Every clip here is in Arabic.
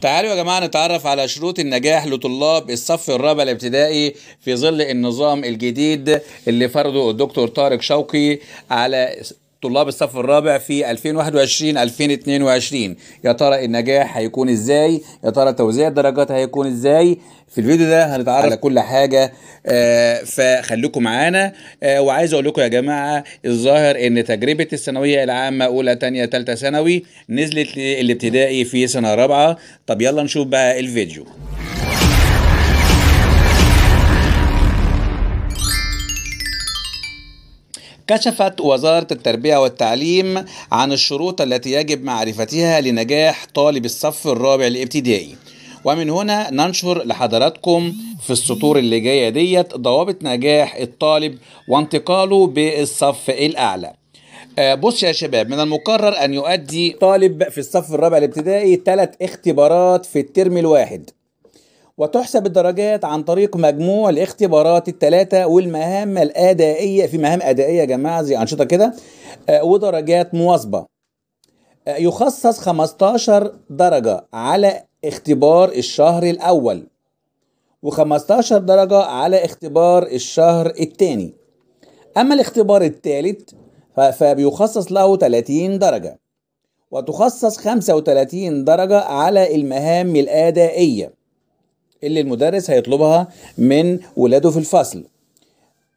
تعالوا يا جماعة نتعرف على شروط النجاح لطلاب الصف الرابع الابتدائي في ظل النظام الجديد اللي فرضه الدكتور طارق شوقي على طلاب الصف الرابع في 2021 2022 يا ترى النجاح هيكون ازاي يا ترى توزيع الدرجات هيكون ازاي في الفيديو ده هنتعرف على كل حاجه آه فخليكم معانا آه وعايز اقول لكم يا جماعه الظاهر ان تجربه الثانويه العامه اولى ثانيه ثالثه ثانوي نزلت للابتدائي في سنه رابعه طب يلا نشوف بقى الفيديو كشفت وزارة التربية والتعليم عن الشروط التي يجب معرفتها لنجاح طالب الصف الرابع الابتدائي ومن هنا ننشر لحضراتكم في السطور اللي جايه ديت ضوابط نجاح الطالب وانتقاله بالصف الاعلى آه، بص يا شباب من المقرر ان يؤدي طالب في الصف الرابع الابتدائي ثلاث اختبارات في الترم الواحد وتحسب الدرجات عن طريق مجموع الاختبارات التلاتة والمهام الأدائية في مهام أدائية يا جماعة زي أنشطة كده آه، ودرجات مواظبة آه، يخصص 15 درجة على اختبار الشهر الأول و15 درجة على اختبار الشهر الثاني أما الاختبار الثالث فبيخصص له 30 درجة وتخصص 35 درجة على المهام الأدائية اللي المدرس هيطلبها من ولاده في الفصل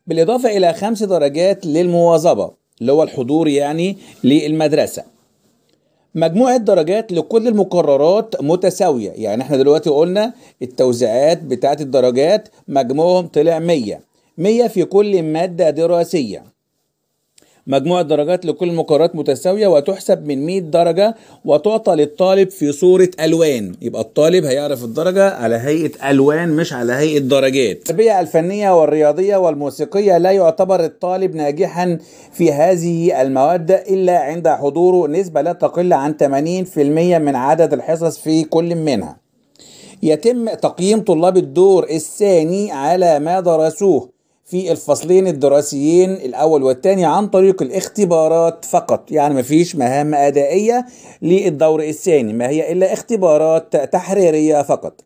بالإضافة إلى خمس درجات للمواظبة اللي هو الحضور يعني للمدرسة مجموعة درجات لكل المقررات متساوية يعني احنا دلوقتي قلنا التوزيعات بتاعت الدرجات مجموعهم طلع 100 100 في كل مادة دراسية مجموع الدرجات لكل المقررات متساوية وتحسب من 100 درجة وتعطى للطالب في صورة ألوان يبقى الطالب هيعرف الدرجة على هيئة ألوان مش على هيئة درجات التربية الفنية والرياضية والموسيقية لا يعتبر الطالب ناجحا في هذه المواد إلا عند حضوره نسبة لا تقل عن 80% من عدد الحصص في كل منها يتم تقييم طلاب الدور الثاني على ما درسوه في الفصلين الدراسيين الأول والثاني عن طريق الاختبارات فقط يعني مفيش مهام أدائية للدور الثاني ما هي إلا اختبارات تحريرية فقط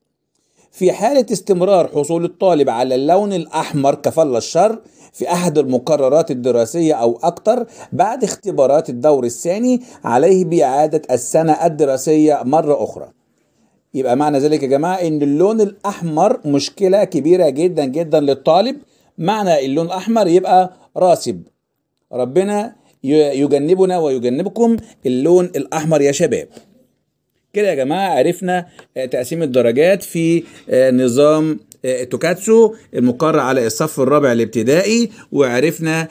في حالة استمرار حصول الطالب على اللون الأحمر كفل الشر في أحد المقررات الدراسية أو أكثر بعد اختبارات الدور الثاني عليه بإعادة السنة الدراسية مرة أخرى يبقى معنى ذلك يا جماعة إن اللون الأحمر مشكلة كبيرة جدا جدا للطالب معنى اللون الأحمر يبقى راسب ربنا يجنبنا ويجنبكم اللون الأحمر يا شباب كده يا جماعه عرفنا آه، تقسيم الدرجات في آه، نظام آه، توكاتسو المقر على الصف الرابع الابتدائي وعرفنا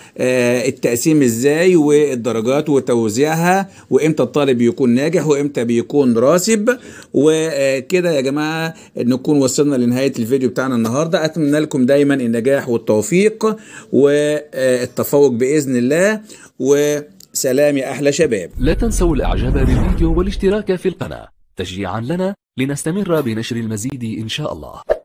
التقسيم ازاي والدرجات وتوزيعها وامتى الطالب بيكون ناجح وامتى بيكون راسب وكده يا جماعه نكون وصلنا لنهايه الفيديو بتاعنا النهارده اتمنى لكم دايما النجاح والتوفيق والتفوق باذن الله و سلام أحلى شباب لا تنسوا الإعجاب بالفيديو والاشتراك في القناة تشجيعا لنا لنستمر بنشر المزيد إن شاء الله